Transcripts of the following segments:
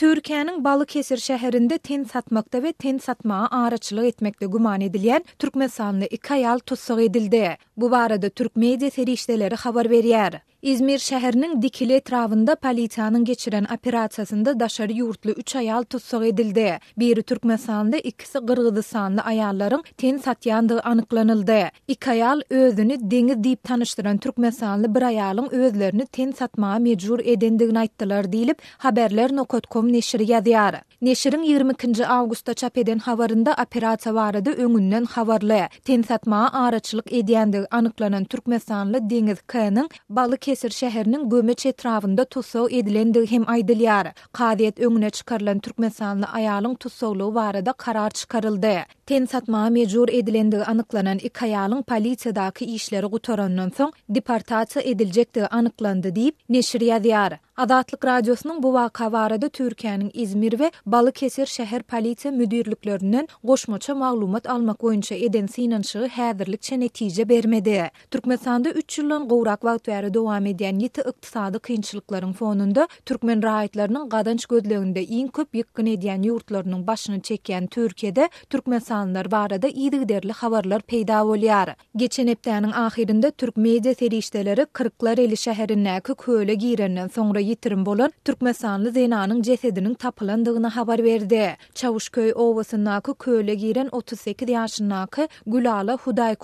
Türkiýanyň Balıkesir şäherinde ten satmakda we ten satmaga araçlyk etmekde guman edilýän türkmen sanly iki aýal tutsak edildi. Bu barada türk media serişdeleri habar berýär. İzmir şäheriniň dikili etrafında polisiýanyň geçiren operasyasında daşarı yurtlu 3 ayal tutsak edildi. Biri Türk sanly, ikisi gırgıdı sanlı ayarların ten satyandığı anıklanıldı. İki aýal özünü deni deyip tanıştıran Türk sanly bir ayalın özlerini ten satmağa mecur edendigini aittilar dilip haberler Tom neşir yadiyarı. Neşirin 22. Augusta çap havarında operasiya varadı öngünnen havarlı. Tensatmağa araçılık ediyandı anıklanan Türkmesanlı Deniz Kaya'nın Balı Kesir şäheriniň gömü etrawynda tosu edilendi hem aydiliyarı. Kadiyyat öngüne çıkarılan Türkmesanlı ayalın tosu olu varada karar çıkarıldı. Tensatma mecur edilendi anıklanan ikayalın polisiyadaki işleri gütörönnün son departatı edilcekdi anıklandı deyip neşir yadiyarı. Adatlyk radiosynyň bu waka barada Türkiýanyň Izmir we Balıkesir şäher polisiýa müdirliklerinden goşmaça maglumat almak boýunça eden synanşygy häzirlikçe netije bermedi. Türkmenistanda 3 ýyldan gowrak wagt bäri dowam edýän ýeti ykdysady kynçylyklaryň fonunda türkmen raýatlarynyň qadanç gödlegünde iň köp ýykyn edýän ýurtlarynyň başyny çekýän Türkiýede türkmen sanlar barada iýdi derli habarlar peýda bolýar. Geçen hepdäniň ahirinde türk media serişdeleri 40-lar eli şäherindäki köle girenden yitirim bolan Türkmesanlı Zeynanın cesedinin tapılandığını habar verdi. Çavuşköy Ovasınnakı köyle giren 38 yaşınnakı Gülala Huday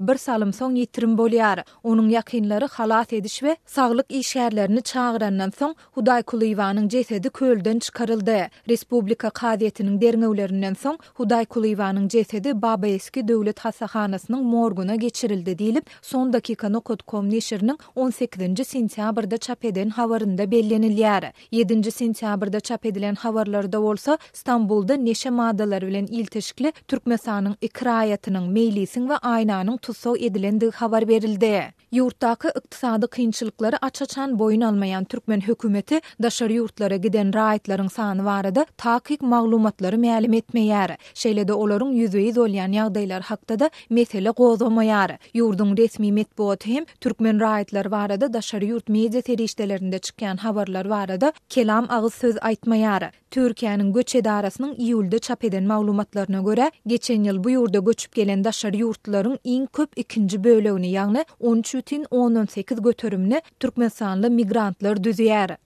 bir salım son yitirim bolýar. Onun yakinları halat ediş ve sağlık işyerlerini çağırandan son Huday Kuluyuva'nın cesedi köyden çıkarıldı. Respublika Kadiyyatinin derňewlerinden son Huday Kuluyuva'nın cesedi Baba Eski Devlet Hasahanasının morguna geçirildi deyilip son dakika nokot komnişirinin 18. sintiabrda çapeden habar ýurdunda bellenilýär. 7-nji sentýabrda çap edilen habarlarda bolsa, Stambulda neşe maddalar bilen iltişikli türkmenasynyň ikraýatynyň meýlisin we aýnanyň tutsaw edilendigi habar berildi. Ýurtdaky ykdysady kynçylyklary açaçan boyun almayan türkmen hökümeti daşary yurtlara giden raýatlaryň sany barada taýyk maglumatlary mälim etmeýär. Şeýlede olaryň yüzeyi dolýan yağdaylar hakda da mesele gozmaýar. Yurdun resmi metbuaty hem türkmen raýatlary barada daşary ýurt meýdeteri işlerinde çıkan haberler var da kelam ağız söz aytmayarı. Türkiye'nin göç edarasının iyulde çap eden mağlumatlarına göre geçen yıl bu yurda göçüp gelen daşar yurtların in köp ikinci bölüünü yanı 13 in 18 13 13 13 migrantlar 13